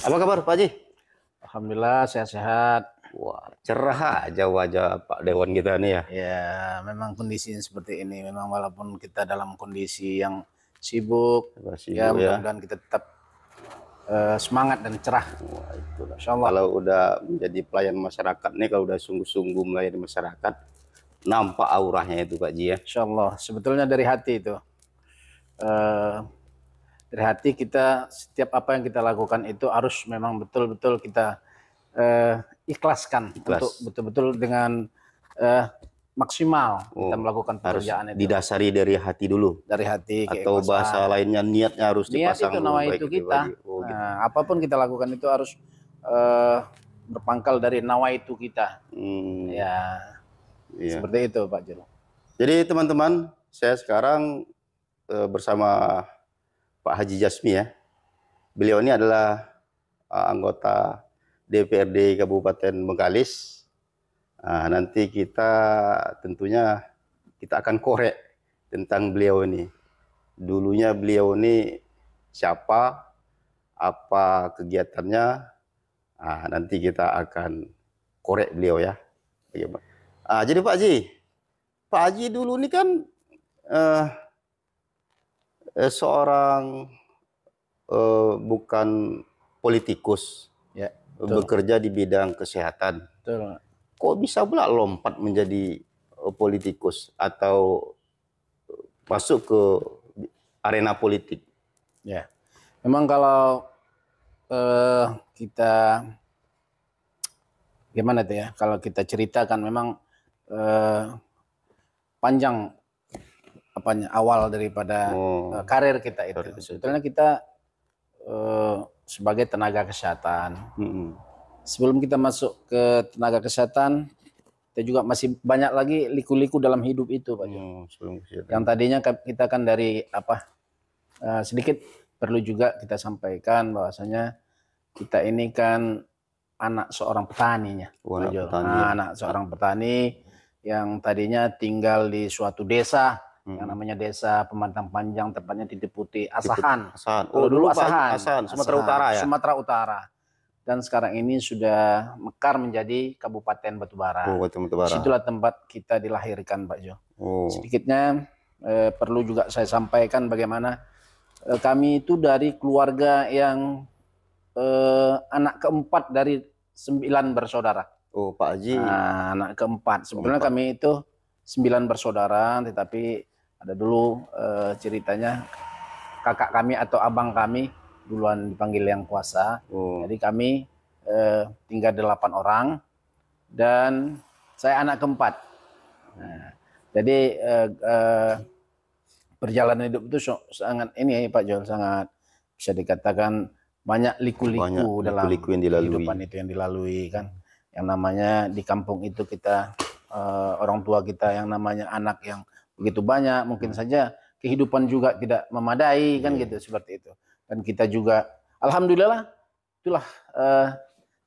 Apa kabar Pak Haji? Alhamdulillah sehat-sehat. Wah, cerah aja wajah Pak Dewan kita ini ya. Ya, memang kondisinya seperti ini. Memang walaupun kita dalam kondisi yang sibuk, sibuk ya, ya, mudah-mudahan kita tetap uh, semangat dan cerah. Wah, itu Kalau udah menjadi pelayan masyarakat nih, kalau udah sungguh-sungguh melayani masyarakat, nampak auranya itu Pak Ji ya. Insya Allah, sebetulnya dari hati itu. Uh, dari hati kita setiap apa yang kita lakukan itu harus memang betul-betul kita uh, ikhlaskan Ikhlas. untuk betul-betul dengan uh, maksimal oh, kita melakukan pekerjaan harus itu. Didasari dari hati dulu. Dari hati. Atau bahasa lainnya niatnya harus Niat dipasang. itu nama itu kita. Oh, gitu. Nah, apapun kita lakukan itu harus uh, berpangkal dari nawa itu kita. Hmm. Ya, iya. seperti itu Pak Jero. Jadi teman-teman, saya sekarang uh, bersama Pak Haji Jasmi ya. Beliau ini adalah uh, anggota DPRD Kabupaten Bengkalis. Uh, nanti kita tentunya kita akan korek tentang beliau ini. Dulunya beliau ini siapa, apa kegiatannya, uh, nanti kita akan korek beliau ya. Bagaimana? Uh, jadi Pak Haji, Pak Haji dulu ini kan uh, eh, seorang eh, bukan politikus ya eh, bekerja di bidang kesehatan. Betul. Kok bisa pula lompat menjadi eh, politikus atau eh, masuk ke arena politik? Ya. Memang kalau eh, kita gimana tuh ya kalau kita ceritakan memang eh, panjang apanya awal daripada oh. Eh, karir kita itu. Sorry. Sebetulnya kita uh, sebagai tenaga kesehatan. -hmm. Sebelum kita masuk ke tenaga kesehatan, kita juga masih banyak lagi liku-liku dalam hidup itu, Pak Jo. Oh, yang tadinya kan kita kan dari apa uh, sedikit perlu juga kita sampaikan bahwasanya kita ini kan anak seorang petaninya, oh, anak, petani. Nah, anak seorang petani yang tadinya tinggal di suatu desa yang namanya desa Pemantang Panjang tepatnya di Deputi Asahan. Asahan. Oh, dulu, Asahan. Asahan, Sumatera Asahan. Utara ya. Sumatera Utara. Dan sekarang ini sudah mekar menjadi Kabupaten Batubara. Oh, Kabupaten Batubara. Situlah tempat kita dilahirkan, Pak Jo. Oh. Sedikitnya eh, perlu juga saya sampaikan bagaimana eh, kami itu dari keluarga yang eh, anak keempat dari sembilan bersaudara. Oh, Pak Haji. Nah, anak keempat. Sebenarnya kami itu sembilan bersaudara, tetapi ada dulu uh, ceritanya kakak kami atau abang kami duluan dipanggil yang kuasa. Hmm. Jadi kami eh, tinggal delapan orang dan saya anak keempat. Nah, jadi eh, perjalanan hidup itu sangat ini ya, Pak Joel sangat bisa dikatakan banyak liku-liku dalam liku yang dilalui. itu yang dilalui kan. Yang namanya di kampung itu kita orang tua kita yang namanya anak yang begitu banyak, mungkin hmm. saja kehidupan juga tidak memadai iya, kan iya. gitu seperti itu. Dan kita juga alhamdulillah itulah uh,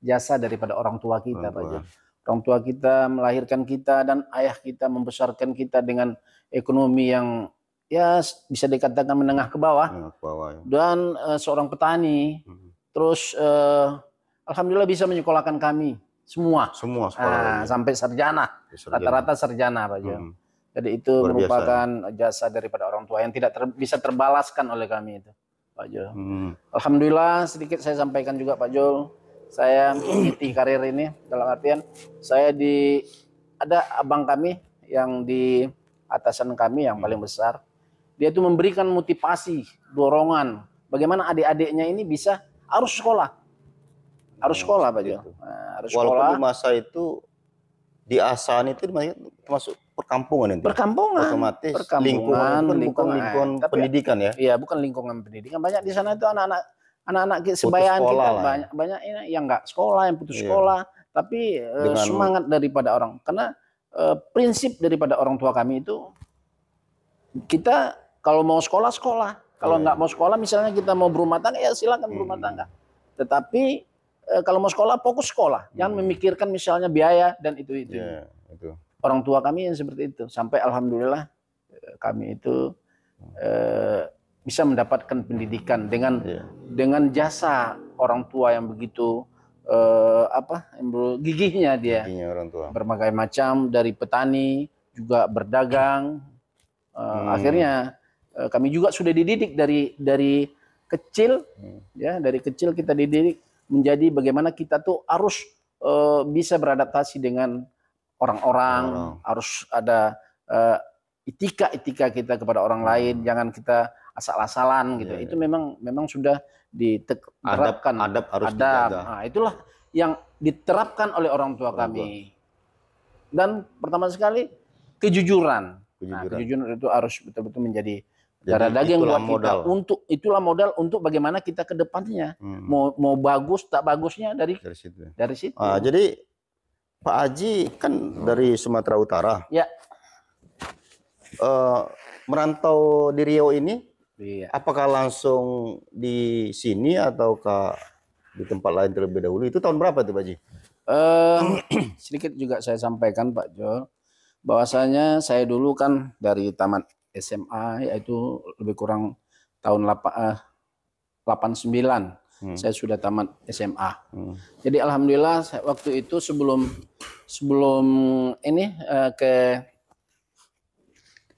jasa daripada orang tua kita Pak Orang tua kita melahirkan kita dan ayah kita membesarkan kita dengan ekonomi yang ya bisa dikatakan menengah ke bawah. Menengah ke bawah ya. Dan uh, seorang petani. Hmm. Terus uh, alhamdulillah bisa menyekolahkan kami semua. Semua sekolah. Nah, sampai sarjana. Rata-rata sarjana. sarjana Pak Hmm. Jadi itu Luar merupakan biasa. jasa daripada orang tua yang tidak ter, bisa terbalaskan oleh kami itu, Pak Jo. Hmm. Alhamdulillah sedikit saya sampaikan juga Pak Jo, saya mengikuti karir ini dalam artian saya di ada abang kami yang di atasan kami yang paling hmm. besar, dia itu memberikan motivasi, dorongan, bagaimana adik-adiknya ini bisa harus sekolah, harus hmm, sekolah Pak Jo, nah, harus Walaupun sekolah. Walaupun masa itu di Asan itu termasuk perkampungan itu. Perkampungan. Otomatis perkampungan, lingkungan, bukan lingkungan, lingkungan eh, pendidikan ya. Iya, bukan lingkungan pendidikan. Banyak di sana itu anak-anak anak-anak sebayaan kita lah. banyak banyak yang nggak sekolah, yang putus iya. sekolah, tapi eh, Dengan, semangat daripada orang. Karena eh, prinsip daripada orang tua kami itu kita kalau mau sekolah sekolah, kalau iya. nggak iya. mau sekolah misalnya kita mau berumah tangga ya silakan berumah hmm. tangga. Tetapi Eh, kalau mau sekolah fokus sekolah, jangan hmm. memikirkan misalnya biaya dan itu itu. Yeah, itu. Orang tua kami yang seperti itu. Sampai alhamdulillah eh, kami itu e, bisa mendapatkan pendidikan dengan yeah. dengan jasa orang tua yang begitu e, apa gigihnya dia. giginya orang tua. Berbagai macam dari petani juga berdagang. hmm. Akhirnya kami juga sudah dididik dari dari kecil hmm. ya dari kecil kita dididik menjadi bagaimana kita tuh harus uh, bisa beradaptasi dengan orang-orang, oh. harus ada etika-etika eh, kita kepada orang oh. lain, jangan kita asal-asalan iya, gitu. Yeah, itu yeah. memang memang sudah diterapkan adab, adab harus adab. Nah, itulah yang diterapkan oleh orang tua orang kami. Tua. Dan pertama sekali kejujuran. Nah, kejujuran. Nah, kejujuran itu harus betul-betul menjadi Darah daging buat modal. kita untuk itulah modal untuk bagaimana kita ke depannya. Hmm. Mau mau bagus tak bagusnya dari dari situ. Dari situ. Ah, jadi Pak Haji kan hmm. dari Sumatera Utara. Ya. Uh, merantau di Rio ini Iya. Apakah langsung di sini ataukah di tempat lain terlebih dahulu? Itu tahun berapa tuh, Pak Haji? Um, sedikit juga saya sampaikan Pak Jo, bahwasanya saya dulu kan dari Taman SMA yaitu lebih kurang tahun 89 eh, hmm. saya sudah tamat SMA. Hmm. Jadi alhamdulillah waktu itu sebelum sebelum ini eh, ke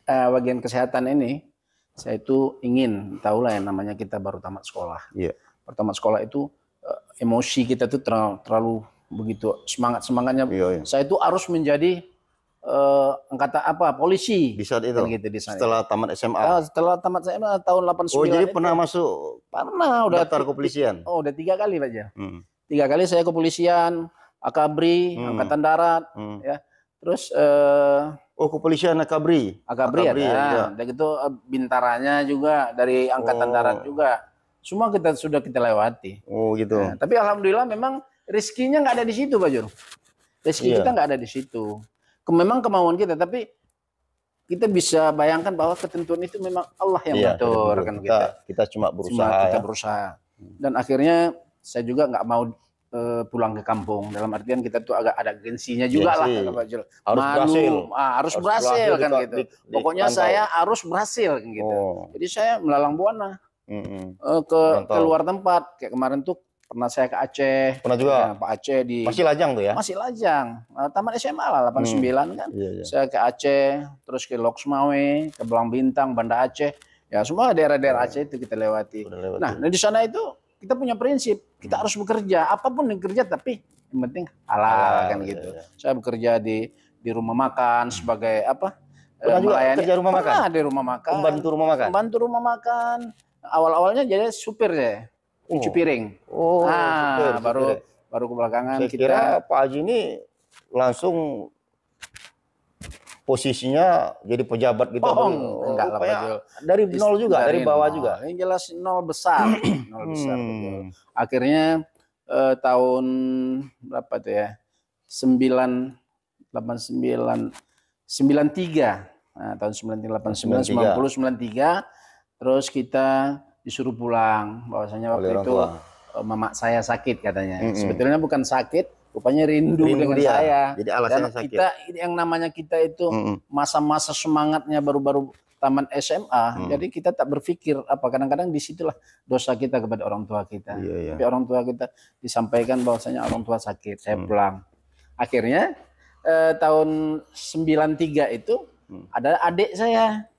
eh, bagian kesehatan ini saya itu ingin tahulah yang namanya kita baru tamat sekolah. Yeah. Pertama sekolah itu emosi kita tuh terlalu, terlalu begitu semangat semangatnya. Yeah, yeah. Saya itu harus menjadi eh, angkatan apa polisi di saat itu kan gitu, di ah, setelah tamat SMA nah, setelah tamat SMA tahun 89 oh jadi itu, pernah masuk pernah udah daftar kepolisian oh udah tiga kali pak hmm. tiga kali saya kepolisian akabri hmm. angkatan darat hmm. ya terus eh, oh kepolisian akabri akabri, akabri ya, ya. dan itu eh, bintaranya juga dari angkatan oh. darat juga semua kita sudah kita lewati oh gitu ya. tapi alhamdulillah memang rezekinya nggak ada di situ pak Jur rezeki yeah. kita nggak ada di situ memang kemauan kita tapi kita bisa bayangkan bahwa ketentuan itu memang Allah yang iya, mengatur kan kita, kita. Kita cuma berusaha. Cuma kita ya. berusaha. Dan akhirnya saya juga nggak mau uh, pulang ke kampung dalam artian kita tuh agak ada gengsinya juga Gensi. Iya lah Pak Jul. Harus Manu, berhasil. Ah, harus, harus berhasil, berhasil kan di, gitu. Di, di, Pokoknya di saya harus berhasil kan gitu. Oh. Jadi saya melalang buana. Mm -hmm. uh, ke luar tempat kayak kemarin tuh Pernah saya ke Aceh. Pernah juga. Ya, Pak Aceh di Masih lajang tuh ya. Masih lajang. Nah, taman SMA lah 89 hmm. kan. Iya, iya. Saya ke Aceh, terus ke Loksmawe, ke Belang Bintang, Banda Aceh. Ya semua daerah-daerah iya. Aceh itu kita lewati. lewati. Nah, nah di sana itu kita punya prinsip, kita hmm. harus bekerja apapun yang kerja tapi yang penting halal kan iya, gitu. Iya. Saya bekerja di di rumah makan hmm. sebagai apa? Pernah eh, juga melayani. kerja rumah Pernah makan? di rumah makan. Membantu rumah makan? Membantu rumah makan. Awal-awalnya jadi supir ya cuci oh. piring. Oh, oh ah, supir, baru supir. baru kebelakangan Saya kita. Kira Pak Haji ini langsung posisinya jadi pejabat gitu. Oh, oh enggak lah Pak Jul. Dari nol juga, dari, dari bawah nol. juga. Ini jelas nol besar, nol besar. Hmm. Betul. Akhirnya eh, tahun berapa tuh ya? 9 89 93. Nah, tahun 1989 90 93 terus kita disuruh pulang bahwasanya waktu itu tua. Eh, mamak saya sakit katanya. Mm -hmm. Sebetulnya bukan sakit, rupanya rindu, rindu dengan dia. saya. Jadi alasannya Dan sakit. Kita yang namanya kita itu masa-masa mm -hmm. semangatnya baru-baru taman SMA. Hmm. Jadi kita tak berpikir apa kadang-kadang disitulah dosa kita kepada orang tua kita. Iya, iya. Tapi orang tua kita disampaikan bahwasanya orang tua sakit, saya hmm. pulang. Akhirnya eh, tahun 93 itu hmm. ada adik saya.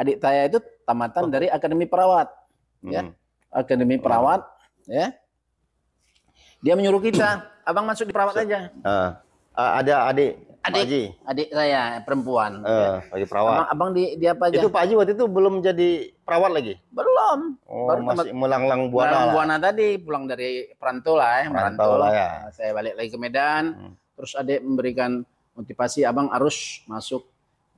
Adik saya itu tamatan oh. dari Akademi Perawat ya. Hmm. Akademi hmm. perawat, ya. Dia menyuruh kita, "Abang masuk di perawat aja." Uh, ada adik adik Pak Haji. adik saya perempuan uh, ya. perawat abang, abang di di apa aja itu Pak Haji waktu itu belum jadi perawat lagi belum oh, baru masih melanglang buana melanglang buana tadi pulang dari perantau lah ya perantau lah ya saya balik lagi ke Medan hmm. terus adik memberikan motivasi abang harus masuk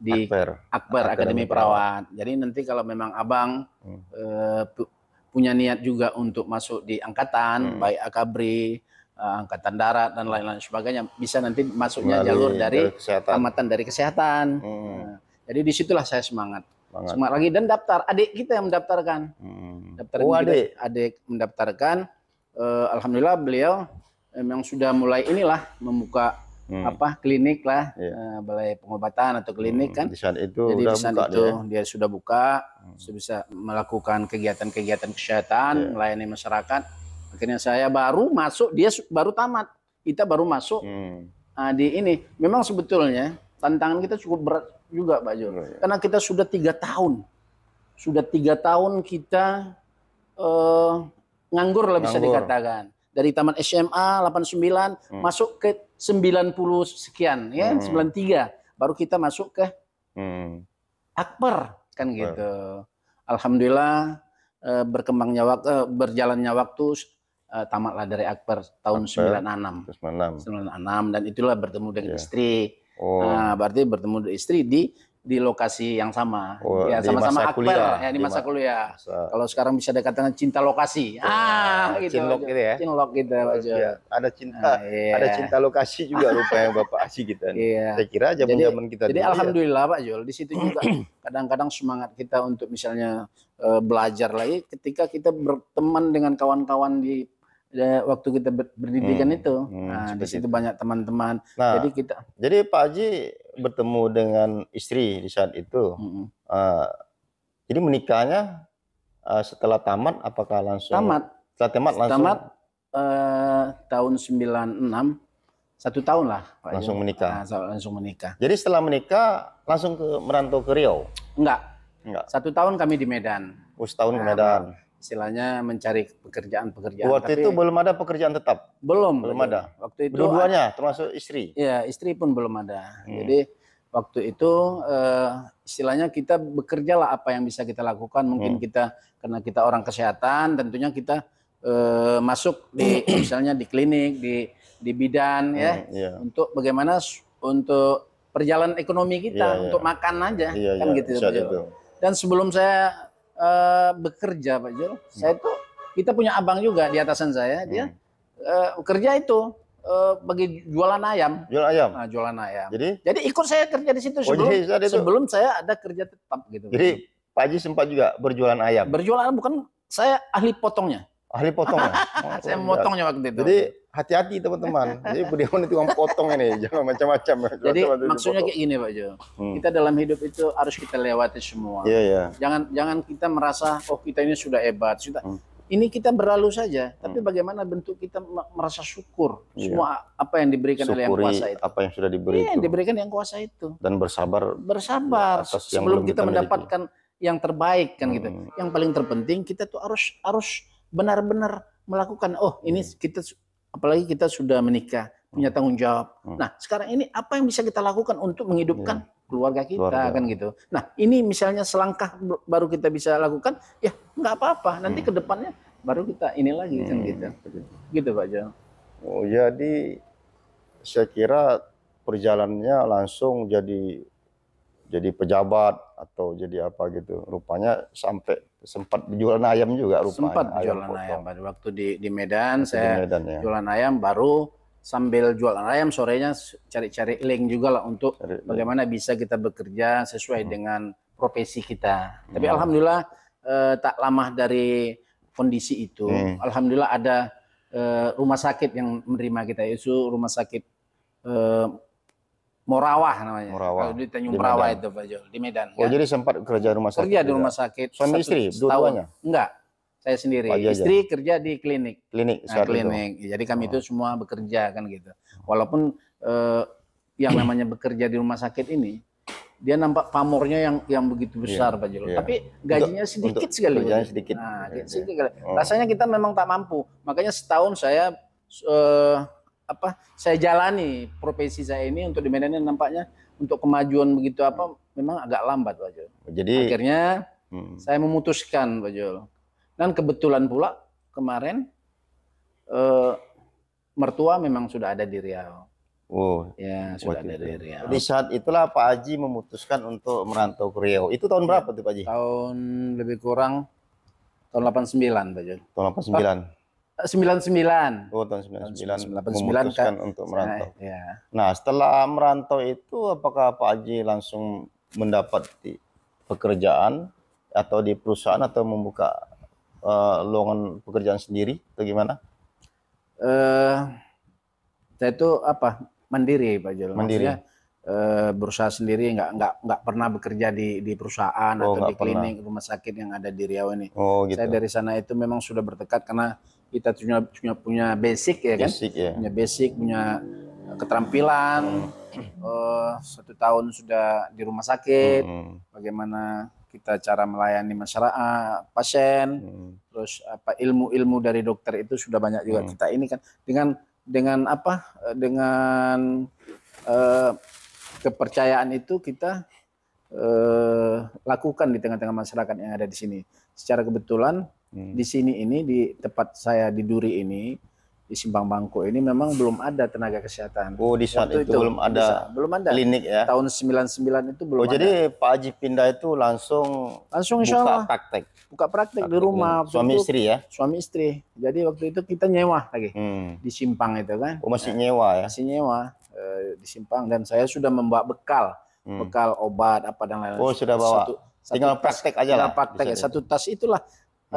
di Akbar, Akbar Akademi, perawat. Jadi nanti kalau memang abang hmm. eh, punya niat juga untuk masuk di angkatan hmm. baik akabri eh, angkatan darat dan lain-lain sebagainya bisa nanti masuknya Melalui jalur dari, dari kesehatan. dari kesehatan hmm. Nah, jadi disitulah saya semangat semangat semangat lagi dan daftar adik kita yang mendaftarkan hmm. daftar oh, adik adik mendaftarkan uh, alhamdulillah beliau memang sudah mulai inilah membuka hmm. apa klinik lah yeah. Iya. uh, balai pengobatan atau klinik hmm. kan di saat itu jadi di saat itu dia. dia sudah buka hmm. sudah bisa melakukan kegiatan-kegiatan kesehatan yeah. melayani masyarakat akhirnya saya baru masuk dia baru tamat kita baru masuk hmm. uh, di ini memang sebetulnya tantangan kita cukup berat juga Pak Jo yeah. karena kita sudah tiga tahun sudah tiga tahun kita uh, nganggur lah nganggur. bisa dikatakan dari taman SMA 89 hmm. masuk ke 90 sekian ya hmm. 93 baru kita masuk ke hmm. Akbar kan gitu. Alhamdulillah eh, berkembangnya waktu eh, berjalannya waktu eh, tamatlah dari Akbar tahun Akbar, 96. 96. 96 dan itulah bertemu dengan yeah. istri. Oh. Nah, berarti bertemu dengan istri di di lokasi yang sama. Oh, ya sama-sama akbar kuliah. ya di masa kuliah. Masa. Kalau sekarang bisa dekat dengan cinta lokasi. Ya, ah, gitu. Cinlok gitu ya. Cinlok gitu aja. Ya, ada cinta ah, iya. ada cinta lokasi juga rupanya Bapak asih kita. Nih. Iya. Saya kira jadi, zaman kita Jadi dulu, ya. alhamdulillah ya. Pak Jul, di situ juga kadang-kadang semangat kita untuk misalnya uh, belajar lagi ketika kita berteman dengan kawan-kawan di ya, waktu kita berdidikan hmm, itu. Hmm, nah, di situ banyak teman-teman. Nah, jadi kita Jadi Pak Haji bertemu dengan istri di saat itu. Mm -hmm. uh, jadi menikahnya uh, setelah tamat apakah langsung? Tamat. Setelah tamat langsung. Tamat uh, tahun 96 satu tahun lah Pak langsung ya. menikah nah, langsung menikah jadi setelah menikah langsung ke merantau ke Riau enggak enggak satu tahun kami di Medan oh setahun nah, ke ah, Medan istilahnya mencari pekerjaan-pekerjaan. Waktu Tapi, itu belum ada pekerjaan tetap. Belum. Belum ada. Waktu itu dua-duanya termasuk istri. Iya, istri pun belum ada. Hmm. Jadi waktu itu uh, istilahnya kita bekerjalah apa yang bisa kita lakukan. Mungkin hmm. kita karena kita orang kesehatan, tentunya kita uh, masuk di misalnya di klinik, di di bidan hmm, ya iya. untuk bagaimana untuk perjalanan ekonomi kita iya, iya. untuk makan aja iya, kan iya, gitu, gitu. Dan sebelum saya uh, bekerja Pak Jul. Hmm. Saya itu kita punya abang juga di atasan saya, hmm. dia uh, eh, kerja itu uh, bagi jualan ayam. Jual ayam. Nah, jualan ayam. Jadi jadi ikut saya kerja di situ oh, sebelum oh, jadi sebelum saya ada kerja tetap gitu. Jadi Pak Haji sempat juga berjualan ayam. Berjualan bukan saya ahli potongnya ahli potong ya. Oh, saya iya. motongnya waktu itu. Jadi hati-hati teman-teman. Jadi budiawan itu tukang potong ini, jangan macam-macam. Jadi maksudnya kayak gini Pak Jo. Hmm. Kita dalam hidup itu harus kita lewati semua. Iya, yeah, iya. Yeah. Jangan jangan kita merasa oh kita ini sudah hebat, sudah hmm. ini kita berlalu saja, hmm. tapi bagaimana bentuk kita merasa syukur yeah. semua apa yang diberikan Syukuri oleh yang kuasa itu. apa yang sudah diberi yeah, itu. diberikan yang kuasa itu. Dan bersabar. Bersabar atas sebelum sebelum kita, kita mendapatkan yang terbaik kan gitu. hmm. gitu. Yang paling terpenting kita tuh harus harus benar-benar melakukan oh ini hmm. kita apalagi kita sudah menikah punya hmm. tanggung jawab. Hmm. Nah, sekarang ini apa yang bisa kita lakukan untuk menghidupkan ya. keluarga kita keluarga. kan gitu. Nah, ini misalnya selangkah baru kita bisa lakukan, ya nggak apa-apa. Nanti hmm. ke baru kita ini lagi kan hmm. kan gitu. Gitu Pak Jo. Oh, jadi saya kira perjalanannya langsung jadi jadi pejabat atau jadi apa gitu. Rupanya sampai sempat jualan ayam juga rupanya. Sempat ayam jualan potong. ayam. Pada waktu di di Medan waktu saya di Medan, ya. jualan ayam baru sambil jualan ayam sorenya cari-cari link juga lah untuk cari bagaimana bisa kita bekerja sesuai hmm. dengan profesi kita. Tapi hmm. alhamdulillah eh, tak lama dari kondisi itu, hmm. alhamdulillah ada eh, rumah sakit yang menerima kita yaitu rumah sakit eh, Morawah namanya. Morawah. Kalau di Tanjung Morawah itu Pak Jol, di Medan. Oh, ya. jadi sempat kerja di rumah sakit. Kerja di rumah sakit. Suami istri, dua-duanya? Enggak. Saya sendiri. Pagi istri aja. kerja di klinik. Klinik nah, klinik. Itu. Ya, jadi kami oh. itu semua bekerja kan gitu. Walaupun eh, yang namanya bekerja di rumah sakit ini dia nampak pamornya yang yang begitu iya. besar yeah, Pak Jo. Yeah. Tapi gajinya untuk, sedikit untuk sekali. Gajinya sedikit. Nah, iya, gitu, iya. sedikit. Oh. Rasanya kita memang tak mampu. Makanya setahun saya eh, apa saya jalani profesi saya ini untuk di Medan ini nampaknya untuk kemajuan begitu apa memang agak lambat Pak Jul. Jadi akhirnya hmm. saya memutuskan Pak Jul. Dan kebetulan pula kemarin eh, mertua memang sudah ada di Riau. Oh, ya sudah ada di Riau. Di saat itulah Pak Haji memutuskan untuk merantau ke Riau. Itu tahun iya. berapa tuh Pak Haji? Tahun lebih kurang tahun 89 Pak Jul. Tahun 89. 99. Oh, tahun 99. 99 memutuskan kan. untuk merantau. Nah, ya. nah, setelah merantau itu apakah Pak Haji langsung mendapat di pekerjaan atau di perusahaan atau membuka uh, lowongan pekerjaan sendiri atau gimana? Eh uh, saya itu apa? Mandiri, Pak Jul. Mandiri. Maksudnya, uh, berusaha sendiri nggak nggak nggak pernah bekerja di di perusahaan oh, atau di klinik pernah. rumah sakit yang ada di Riau ini. Oh, gitu. Saya dari sana itu memang sudah bertekad karena kita punya punya punya basic ya kan basic, ya. punya basic punya keterampilan hmm. uh, satu tahun sudah di rumah sakit hmm. bagaimana kita cara melayani masyarakat pasien hmm. terus apa ilmu-ilmu dari dokter itu sudah banyak juga hmm. kita ini kan dengan dengan apa eh, dengan uh, kepercayaan itu kita uh, lakukan di tengah-tengah masyarakat yang ada di sini. Secara kebetulan di hmm. sini ini di tempat saya di Duri ini di Simpang Bangko ini memang belum ada tenaga kesehatan. Oh, di saat itu, itu belum ada. Bisa, belum ada. Klinik ya. Tahun 99 itu belum Oh, ada. jadi Pak Haji pindah itu langsung langsung insya Allah. buka praktek. Buka praktek, praktek di rumah. Hmm. Suami itu, istri ya. Suami istri. Jadi waktu itu kita nyewa lagi. Hmm. Di Simpang itu kan. Oh, masih nah, nyewa ya. Masih nyewa e, di Simpang dan saya sudah membawa bekal, hmm. bekal obat apa dan lain-lain. Oh, sudah bawa. Satu, Tinggal satu praktek aja lah. Praktek ya. satu tas itulah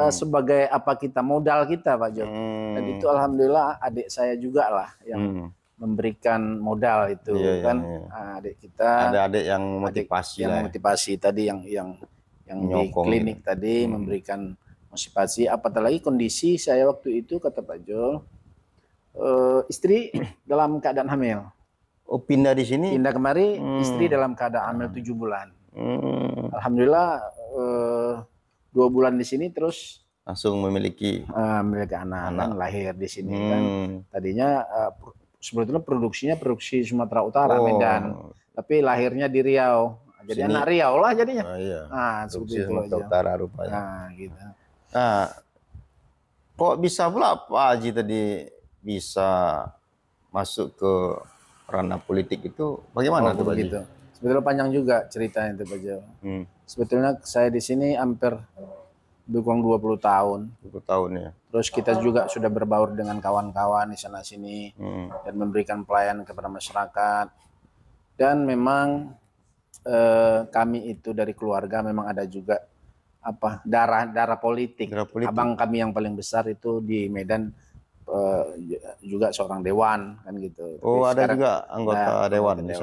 Eh, hmm. sebagai apa kita modal kita Pak Jo. Hmm. Dan itu alhamdulillah adik saya juga lah yang hmm. memberikan modal itu iya, iya kan iya, iya. adik kita. Ada adik yang motivasi adik yang lah. Ya. motivasi tadi yang yang yang Nyokong di ya. klinik tadi hmm. memberikan motivasi apatah lagi kondisi saya waktu itu kata Pak Jo uh, eh, istri dalam keadaan hamil. Oh pindah di sini? Pindah kemari, hmm. istri dalam keadaan hamil tujuh bulan. Hmm. Alhamdulillah eh, dua bulan di sini terus langsung memiliki uh, memiliki anak, kan, anak. Kan, lahir di sini hmm. kan tadinya uh, sebetulnya produksinya produksi Sumatera Utara oh. Medan tapi lahirnya di Riau nah, jadi sini. anak Riau lah jadinya oh, iya. nah seperti itu Sumatera aja. Utara rupanya nah gitu nah kok bisa pula Pak Haji tadi bisa masuk ke ranah politik itu bagaimana oh, tuh Pak Haji? Sebetulnya panjang juga ceritanya itu Pak Jawa. Hmm. Sebetulnya saya di sini hampir dukung dua 20 tahun. 20 tahun ya. Terus kita juga sudah berbaur dengan kawan-kawan di sana sini hmm. dan memberikan pelayanan kepada masyarakat. Dan memang eh, kami itu dari keluarga memang ada juga apa darah darah politik. darah politik. Abang kami yang paling besar itu di Medan eh, juga seorang dewan kan gitu. Oh, Tapi ada sekarang, juga anggota nah, dewan di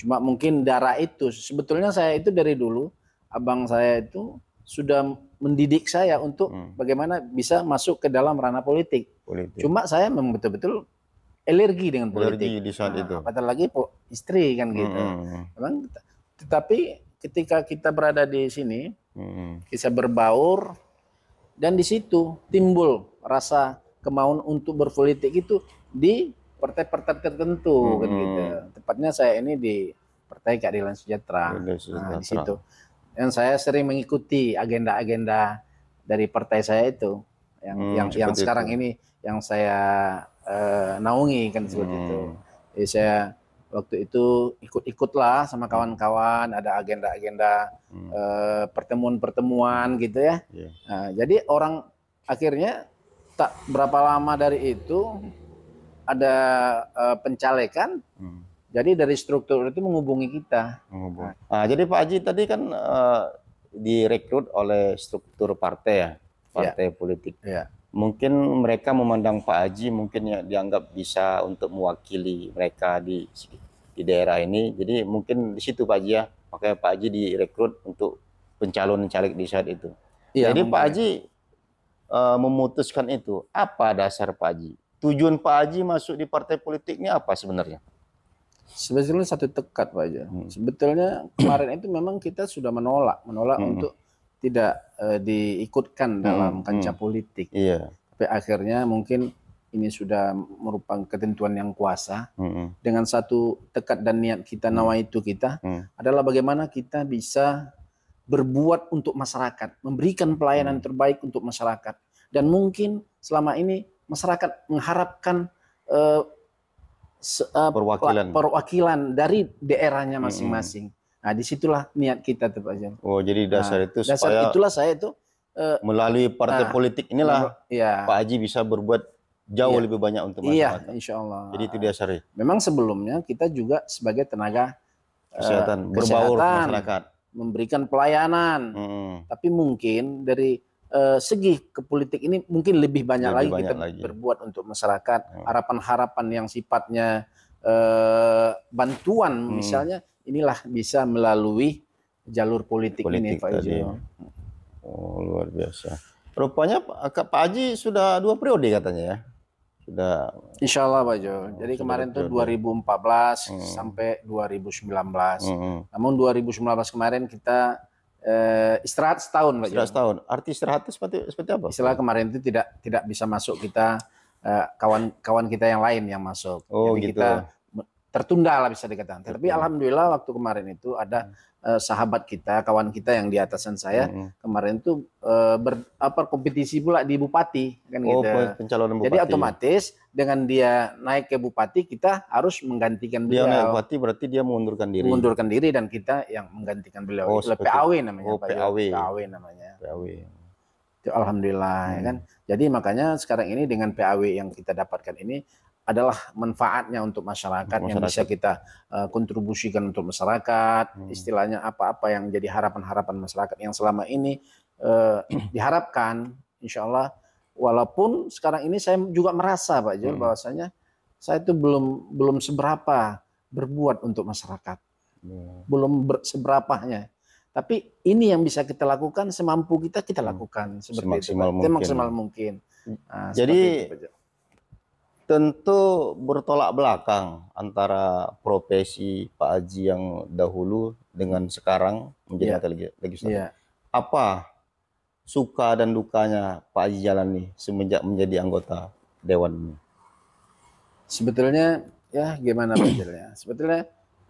Cuma mungkin darah itu sebetulnya saya itu dari dulu abang saya itu sudah mendidik saya untuk hmm. bagaimana bisa masuk ke dalam ranah politik. politik. Cuma saya memang betul-betul alergi dengan politik. Alergi di saat nah, itu. Apatah lagi istri kan gitu. Hmm. Memang tetapi ketika kita berada di sini, hmm. bisa berbaur dan di situ timbul rasa kemauan untuk berpolitik itu di partai-partai tertentu hmm. kan gitu. Tepatnya saya ini di Partai Keadilan Sejahtera. Nah, Sejahtera. di situ. Yang saya sering mengikuti agenda-agenda dari partai saya itu yang hmm, yang yang sekarang itu. ini yang saya uh, naungi kan seperti hmm. itu. Mm. Jadi saya waktu itu ikut-ikutlah sama mm. kawan-kawan ada agenda-agenda pertemuan-pertemuan mm. eh, -agenda, pertemuan-pertemuan gitu ya yeah. nah, jadi orang akhirnya tak berapa lama dari itu ada uh, pencalekan, hmm. jadi dari struktur itu menghubungi kita. Menghubungi. Nah, ah, jadi Pak Haji tadi kan uh, direkrut oleh struktur partai ya, iya. partai ya. politik. Ya. Mungkin mereka memandang Pak Haji mungkin ya dianggap bisa untuk mewakili mereka di di daerah ini. Jadi mungkin di situ Pak Haji ya, makanya Pak Haji direkrut untuk pencalon caleg di saat itu. Ya, Jadi mungkin. Pak Haji eh, memutuskan itu. Apa dasar Pak Haji? tujuan Pak Haji masuk di partai politik ini apa sebenarnya? Sebenarnya satu tekad Pak Haji. Hmm. Sebetulnya kemarin itu memang kita sudah menolak, menolak hmm. untuk tidak uh, diikutkan hmm. dalam hmm. kancah hmm. politik. Iya. Tapi akhirnya mungkin ini sudah merupakan ketentuan yang kuasa. Hmm. Dengan satu tekad dan niat kita hmm. itu kita hmm. adalah bagaimana kita bisa berbuat untuk masyarakat, memberikan pelayanan hmm. terbaik untuk masyarakat. Dan mungkin selama ini masyarakat mengharapkan uh, uh, perwakilan perwakilan dari daerahnya masing-masing. Hmm. Nah, disitulah niat kita tuh Pak Jan. Oh, jadi nah, dasar nah, itu dasar supaya itulah saya itu uh, eh, melalui partai nah, politik inilah ya. Pak Haji bisa berbuat jauh ya. lebih banyak untuk iya, masyarakat. Iya, insya Allah. Jadi itu dasarnya. Memang sebelumnya kita juga sebagai tenaga kesehatan, uh, kesehatan masyarakat memberikan pelayanan. Hmm. Tapi mungkin dari uh, segi ke politik ini mungkin lebih banyak lebih lagi banyak kita lagi. berbuat untuk masyarakat hmm. harapan-harapan yang sifatnya uh, bantuan hmm. misalnya inilah bisa melalui jalur politik, politik ini Pak Ijo. Oh luar biasa. Rupanya Pak Haji sudah dua periode katanya ya. Sudah. Insyaallah Pak Jo. Oh, Jadi kemarin tuh 2014 hmm. sampai 2019. Hmm. Namun 2019 kemarin kita eh, istirahat setahun Pak Istirahat setahun. Arti istirahat itu seperti seperti apa? Istilah kemarin itu tidak tidak bisa masuk kita kawan-kawan eh, uh, kita yang lain yang masuk. Oh, Jadi gitu. kita tertunda lah bisa dikatakan. Tapi alhamdulillah waktu kemarin itu ada hmm eh, sahabat kita, kawan kita yang di atasan saya hmm. kemarin tuh eh, ber, apa kompetisi pula di bupati kan oh, gitu. pencalonan bupati. Jadi otomatis dengan dia naik ke bupati kita harus menggantikan beliau. Dia naik bupati berarti dia mengundurkan diri. Mengundurkan diri dan kita yang menggantikan beliau. Oh, Itu PAW namanya oh, Pak. PAW. PAW namanya. PAW. Itu alhamdulillah ya hmm. ya kan. Jadi makanya sekarang ini dengan PAW yang kita dapatkan ini adalah manfaatnya untuk masyarakat, masyarakat. yang bisa kita uh, kontribusikan untuk masyarakat, hmm. istilahnya apa-apa yang jadi harapan-harapan masyarakat yang selama ini uh, diharapkan, insya Allah. Walaupun sekarang ini saya juga merasa, Pak Jo hmm. bahwasanya saya itu belum belum seberapa berbuat untuk masyarakat, hmm. belum ber, seberapanya. Tapi ini yang bisa kita lakukan semampu kita kita hmm. lakukan hmm. seperti semaksimal itu, mungkin. semaksimal mungkin. Nah, Jadi tentu bertolak belakang antara profesi Pak Haji yang dahulu dengan sekarang menjadi yeah. Iya. legislator. Yeah. Apa suka dan dukanya Pak Haji jalani semenjak menjadi anggota Dewan ini? Sebetulnya ya gimana Sebetulnya, sebetulnya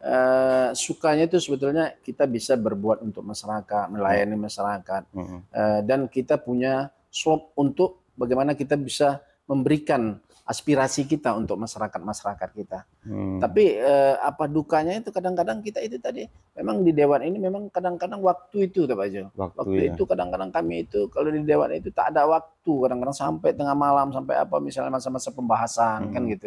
Uh, sukanya itu sebetulnya kita bisa berbuat untuk masyarakat, melayani hmm. masyarakat, mm -hmm. uh, dan kita punya slot untuk bagaimana kita bisa memberikan aspirasi kita untuk masyarakat-masyarakat kita. Hmm. Tapi eh, apa dukanya itu kadang-kadang kita itu tadi memang di dewan ini memang kadang-kadang waktu itu Pak Jo. Waktu, waktu ya. itu kadang-kadang kami itu kalau di dewan itu tak ada waktu, kadang-kadang sampai tengah malam sampai apa misalnya masa-masa pembahasan kan hmm. kan gitu.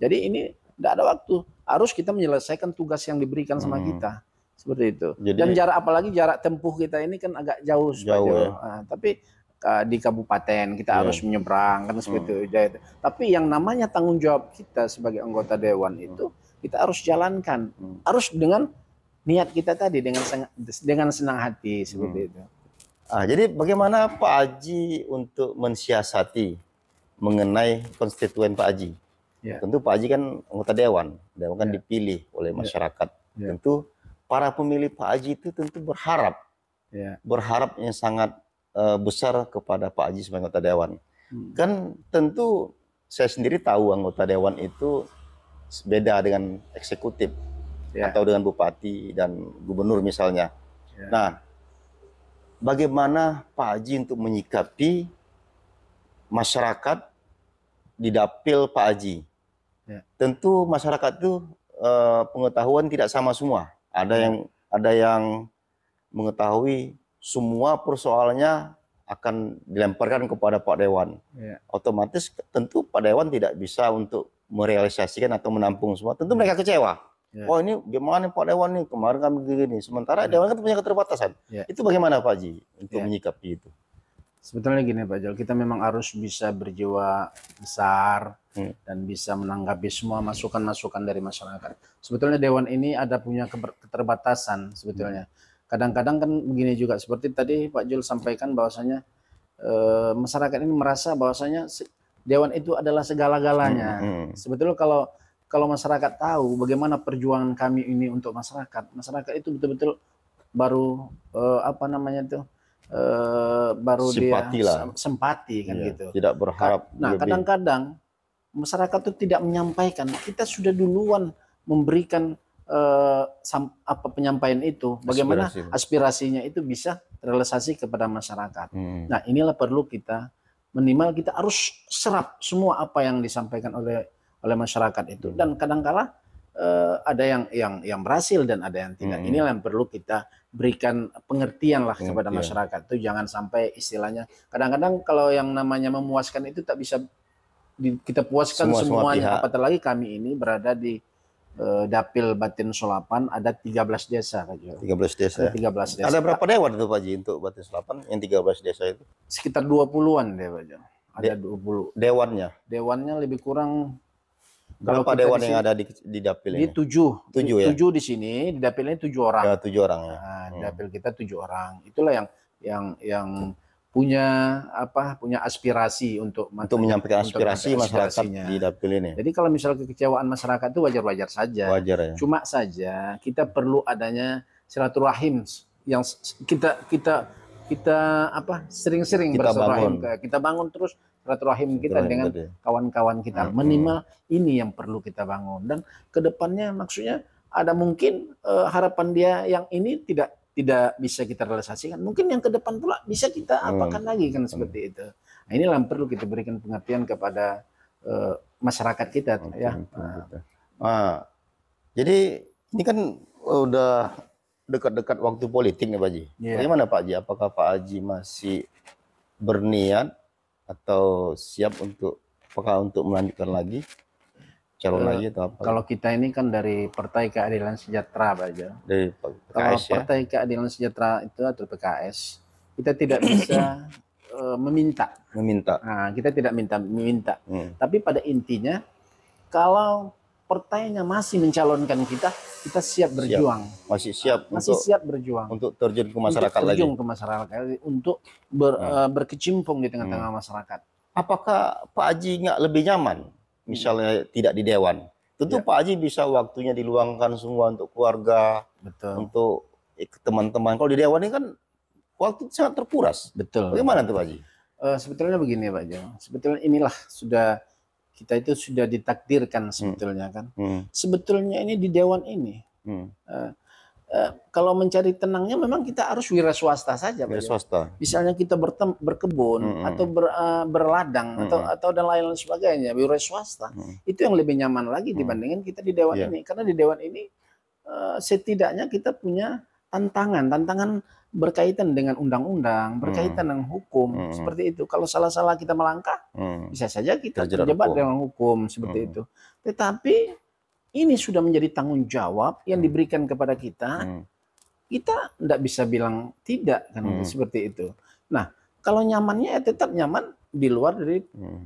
Jadi ini tidak ada waktu, harus kita menyelesaikan tugas yang diberikan sama hmm. kita. Seperti itu. Jadi, Dan jarak apalagi jarak tempuh kita ini kan agak jauh, jauh Pak Jo. Ya. Nah, tapi Eh, di kabupaten kita yeah. harus menyeberang kan seperti hmm. Gitu, itu. Tapi yang namanya tanggung jawab kita sebagai anggota dewan itu hmm. kita harus jalankan, hmm. harus dengan niat kita tadi dengan senang, dengan senang hati seperti hmm. itu. Ah, jadi bagaimana Pak Aji untuk mensiasati mengenai konstituen Pak Aji? Yeah. Tentu Pak Aji kan anggota dewan, dewan kan ya. dipilih oleh ya. masyarakat. Yeah. Tentu para pemilih Pak Aji itu tentu berharap, ya. berharap yang sangat uh, besar kepada Pak Haji sebagai anggota dewan. Hmm. Kan tentu saya sendiri tahu anggota dewan itu beda dengan eksekutif yeah. atau dengan bupati dan gubernur misalnya. Yeah. Nah, bagaimana Pak Haji untuk menyikapi masyarakat di dapil Pak Haji? Yeah. Tentu masyarakat itu uh, pengetahuan tidak sama semua. Ada hmm. yang ada yang mengetahui semua persoalannya akan dilemparkan kepada Pak Dewan. Ya. Otomatis tentu Pak Dewan tidak bisa untuk merealisasikan atau menampung semua. Tentu ya. mereka kecewa. Ya. Oh ini gimana Pak Dewan nih kemarin kami begini. Sementara ya. Dewan kan punya keterbatasan. Ya. Itu bagaimana Pak Ji untuk ya. menyikapi itu? Sebetulnya gini Pak Jol, kita memang harus bisa berjiwa besar hmm. dan bisa menanggapi semua masukan-masukan dari masyarakat. Sebetulnya Dewan ini ada punya keterbatasan sebetulnya. Hmm kadang-kadang kan begini juga seperti tadi Pak Jul sampaikan bahwasanya e, masyarakat ini merasa bahwasanya dewan itu adalah segala-galanya. Hmm, hmm. Sebetulnya kalau kalau masyarakat tahu bagaimana perjuangan kami ini untuk masyarakat, masyarakat itu betul-betul baru e, apa namanya itu e, baru Simpati dia lah. sempati kan iya, gitu. Tidak berharap. Nah, kadang-kadang masyarakat itu tidak menyampaikan kita sudah duluan memberikan eh, apa penyampaian itu, bagaimana Aspirasi. aspirasinya itu bisa terrealisasi kepada masyarakat. Hmm. Nah, inilah perlu kita minimal kita harus serap semua apa yang disampaikan oleh oleh masyarakat itu hmm. dan kadangkala eh, ada yang yang yang berhasil dan ada yang tidak. Hmm. Inilah yang perlu kita berikan pengertian lah pengertian. kepada masyarakat itu jangan sampai istilahnya kadang-kadang kalau yang namanya memuaskan itu tak bisa di, kita puaskan semua, semuanya semua apatah lagi kami ini berada di uh, dapil Batin Solapan ada 13 desa Pak Ji. 13 desa. Ada 13 desa. Ada berapa dewan itu Pak Ji untuk Batin Solapan yang 13 desa itu? Sekitar 20-an deh Pak Ji. Ada De 20. Dewannya. Dewannya lebih kurang kalau Berapa dewan yang ada di, di dapil ini? tujuh. Tujuh ya? Tujuh di sini, di dapil ini tujuh orang. Ya, tujuh orang ya. Nah, hmm. dapil kita tujuh orang. Itulah yang yang yang hmm punya apa punya aspirasi untuk untuk menyampaikan aspirasi untuk masyarakat di dapil ini. Jadi kalau misalnya kekecewaan masyarakat itu wajar-wajar saja. Wajar ya. Cuma saja kita perlu adanya silaturahim yang kita kita kita apa sering-sering bersilaturahim kita bangun terus silaturahim kita dengan kawan-kawan kita. Hmm. Minimal ini yang perlu kita bangun dan kedepannya maksudnya ada mungkin uh, harapan dia yang ini tidak tidak bisa kita realisasikan. Mungkin yang ke depan pula bisa kita hmm. apakan hmm. lagi kan seperti hmm. itu. Nah, inilah yang perlu kita berikan pengertian kepada uh, masyarakat kita okay, ya. nah, jadi ini kan eh, udah dekat-dekat waktu politik nih Pak Haji. Yeah. Bagaimana Pak Haji? Apakah Pak Haji masih berniat atau siap untuk apakah untuk melanjutkan lagi calon lagi eh, atau apa? Kalau kita ini kan dari Partai Keadilan Sejahtera aja. Dari PKS kalau ya? Partai Keadilan Sejahtera itu atau PKS, kita tidak bisa eh, meminta. Meminta. Nah, kita tidak minta meminta. Hmm. Tapi pada intinya, kalau partainya masih mencalonkan kita, kita siap berjuang. Siap. Masih siap. Masih untuk, siap berjuang. Untuk terjun ke masyarakat untuk terjun lagi. ke masyarakat untuk ber, hmm. Eh, berkecimpung di tengah-tengah hmm. masyarakat. Apakah Pak Haji nggak lebih nyaman misalnya tidak di dewan, tentu ya. Pak Haji bisa waktunya diluangkan semua untuk keluarga, Betul. untuk eh, teman-teman. Kalau di dewan ini kan waktu sangat terpuras. Betul. Bagaimana tuh Pak Haji? Uh, sebetulnya begini Pak Jo, sebetulnya inilah sudah kita itu sudah ditakdirkan hmm. sebetulnya hmm. kan. Hmm. Sebetulnya ini di dewan ini. Hmm. Uh, Eh, kalau mencari tenangnya memang kita harus wira swasta saja, wira ya. swasta. Misalnya kita bertem, berkebun mm -hmm. atau ber, uh, berladang mm -hmm. atau atau dan lain-lain sebagainya, wira swasta. Mm -hmm. Itu yang lebih nyaman lagi dibandingkan kita di dewan yeah. ini, karena di dewan ini uh, setidaknya kita punya tantangan, tantangan berkaitan dengan undang-undang, berkaitan dengan hukum seperti itu. Kalau salah-salah kita melangkah, mm. bisa saja kita terjebak dalam dengan hukum seperti itu. Tetapi ini sudah menjadi tanggung jawab yang hmm. diberikan kepada kita, hmm. kita tidak bisa bilang tidak kan hmm. seperti itu. Nah, kalau nyamannya ya tetap nyaman di luar dari hmm.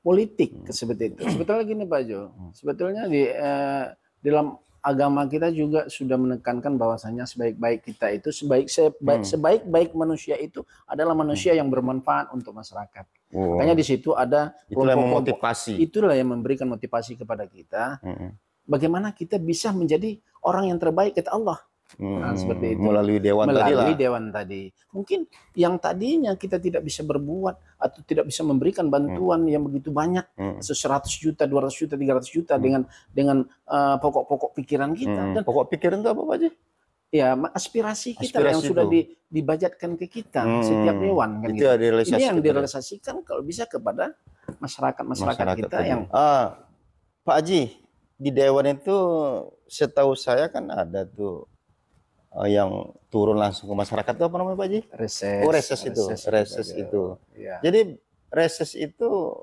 politik hmm. seperti itu. Hmm. Sebetulnya gini Pak Jo, hmm. sebetulnya di eh, dalam agama kita juga sudah menekankan bahwasanya sebaik-baik kita itu sebaik sebaik hmm. sebaik-baik manusia itu adalah manusia hmm. yang bermanfaat untuk masyarakat. Wow. Makanya di situ ada itulah yang memotivasi. Itulah yang memberikan motivasi kepada kita. Hmm bagaimana kita bisa menjadi orang yang terbaik kata Allah. Nah, hmm, nah, seperti itu. Melalui dewan melalui tadi. dewan tadi. Mungkin yang tadinya kita tidak bisa berbuat atau tidak bisa memberikan hmm. bantuan hmm. yang begitu banyak, hmm. 100 juta, 200 juta, 300 juta hmm. dengan dengan eh, pokok-pokok uh, pikiran kita. Hmm. Dan pokok pikiran itu apa, -apa aja? Ya, aspirasi kita aspirasi yang itu. sudah di, dibajatkan ke kita hmm. setiap dewan kan itu gitu. Ini yang direalisasikan kalau bisa kepada masyarakat-masyarakat kita, kita yang ah, Pak Haji, di dewan itu setahu saya kan ada tuh uh, yang turun langsung ke masyarakat itu apa namanya Pak Ji? Reses. Oh, reses itu. Reses, reses itu. Ya. Jadi reses itu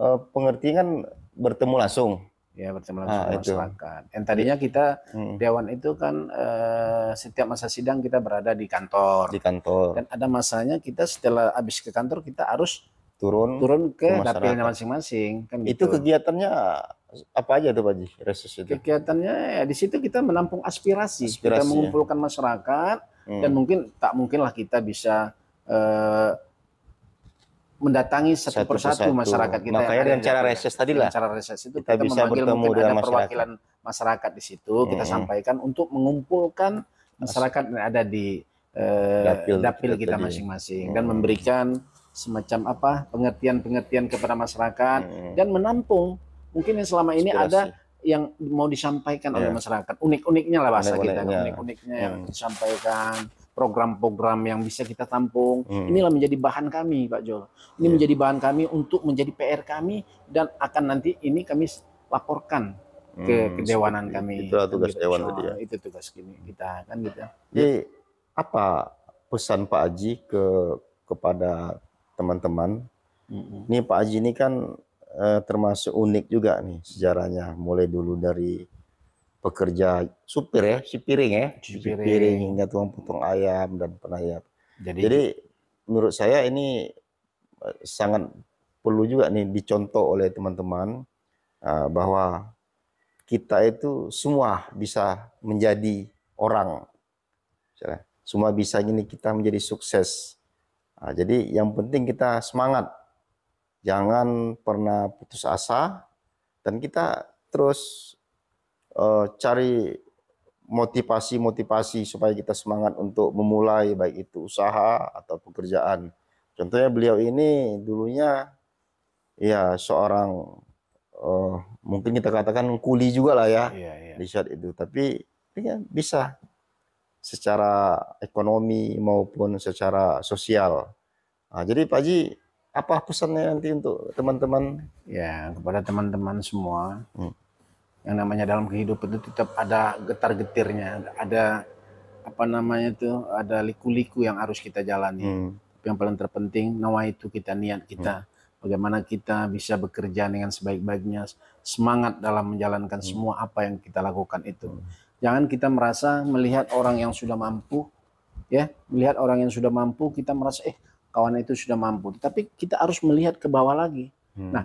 uh, pengertian kan bertemu langsung. Ya, bertemu ah, langsung itu. masyarakat. Yang tadinya kita hmm. dewan itu kan uh, setiap masa sidang kita berada di kantor. Di kantor. Dan ada masanya kita setelah habis ke kantor kita harus turun turun ke, ke dapilnya masing-masing kan gitu. Itu kegiatannya apa aja tuh Pak Kegiatannya ya di situ kita menampung aspirasi, aspirasi kita ya. mengumpulkan masyarakat hmm. dan mungkin tak mungkinlah kita bisa eh, mendatangi satu, satu persatu masyarakat kita. Makanya nah, dengan cara reses tadi lah. Cara reses itu kita, kita bisa bertemu dengan ada masyarakat. perwakilan masyarakat di situ hmm. kita sampaikan untuk mengumpulkan masyarakat yang ada di eh, dapil, dapil kita masing-masing hmm. dan memberikan semacam apa pengertian-pengertian kepada masyarakat hmm. dan menampung mungkin yang selama ini Inspirasi. ada yang mau disampaikan yeah. oleh iya. masyarakat. Unik-uniknya lah bahasa unik kita, unik-uniknya yang hmm. disampaikan, program-program yang bisa kita tampung. Hmm. Inilah menjadi bahan kami, Pak Jo Ini yeah. menjadi bahan kami untuk menjadi PR kami dan akan nanti ini kami laporkan hmm, ke kedewanan kami. Itu tugas gitu. dewan oh, tadi ya. Itu tugas kami kita kan gitu. Ya. Jadi apa pesan Pak Haji ke kepada teman-teman? -hmm. Ini Pak Haji ini kan eh, termasuk unik juga nih sejarahnya mulai dulu dari pekerja supir ya si ya si piring, hingga tuang potong ayam dan penayat jadi, jadi menurut saya ini eh, sangat perlu juga nih dicontoh oleh teman-teman eh, bahwa kita itu semua bisa menjadi orang semua bisa ini kita menjadi sukses nah, jadi yang penting kita semangat jangan pernah putus asa dan kita terus uh, cari motivasi-motivasi supaya kita semangat untuk memulai baik itu usaha atau pekerjaan. Contohnya beliau ini dulunya ya seorang uh, mungkin kita katakan kuli juga lah ya iya, iya. di saat itu, tapi ya, bisa secara ekonomi maupun secara sosial. Nah, jadi Pak ji apa pesannya nanti untuk teman-teman? Ya, kepada teman-teman semua. Hmm. Yang namanya dalam kehidupan itu tetap ada getar-getirnya, ada apa namanya itu, ada liku-liku yang harus kita jalani. Hmm. Tapi yang paling terpenting nawa itu kita niat kita. Hmm. Bagaimana kita bisa bekerja dengan sebaik-baiknya, semangat dalam menjalankan hmm. semua apa yang kita lakukan itu. Hmm. Jangan kita merasa melihat orang yang sudah mampu, ya, melihat orang yang sudah mampu kita merasa eh kawan itu sudah mampu. Tapi kita harus melihat ke bawah lagi. Hmm. Nah,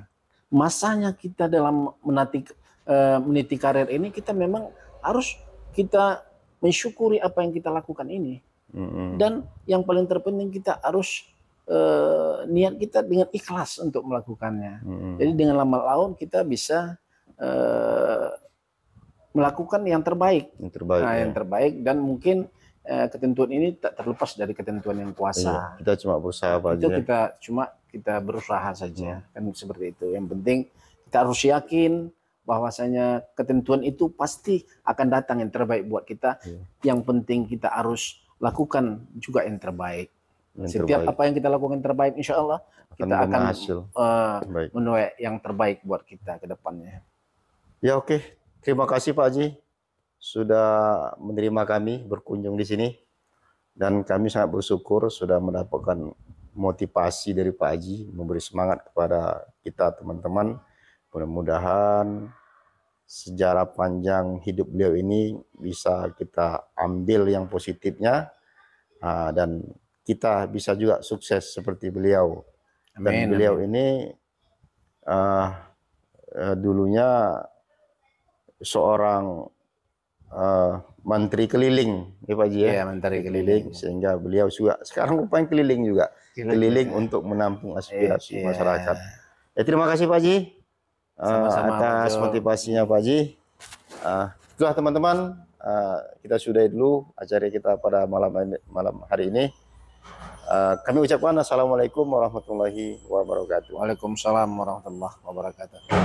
masanya kita dalam menatik, e, eh, meniti karir ini kita memang harus kita mensyukuri apa yang kita lakukan ini. Hmm. Dan yang paling terpenting kita harus e, niat kita dengan ikhlas untuk melakukannya. Hmm. Jadi dengan lama laun kita bisa e, melakukan yang terbaik. Yang terbaik. Nah, ya. yang terbaik dan mungkin Eh, ketentuan ini tak terlepas dari ketentuan yang kuasa. Iya, kita cuma berusaha apa Itu kita cuma kita berusaha saja hmm. kan seperti itu. Yang penting kita harus yakin bahwasanya ketentuan itu pasti akan datang yang terbaik buat kita. Iya. Yang penting kita harus lakukan juga yang terbaik. Yang Setiap terbaik. apa yang kita lakukan yang terbaik, insya Allah kita akan hasil. Uh, menuai yang terbaik buat kita ke depannya. Ya oke, okay. terima kasih Pak Haji sudah menerima kami berkunjung di sini dan kami sangat bersyukur sudah mendapatkan motivasi dari Pak Haji memberi semangat kepada kita teman-teman. Mudah-mudahan sejarah panjang hidup beliau ini bisa kita ambil yang positifnya ah, dan kita bisa juga sukses seperti beliau amin, dan beliau amin. ini uh, dulunya seorang Ah, menteri keliling ya Pak Ji ya. Iya, menteri keliling sehingga beliau juga sekarang rupanya keliling juga. Keliling, keliling ya. untuk menampung aspirasi ya, masyarakat. Ya. Ya terima kasih Pak Ji. Ah, Sama -sama, atas Pak motivasinya Pak Ji. Uh, ah, teman-teman uh, kita sudahi dulu acara kita pada malam malam hari ini. kami ucapkan assalamualaikum warahmatullahi wabarakatuh. Waalaikumsalam warahmatullahi wabarakatuh.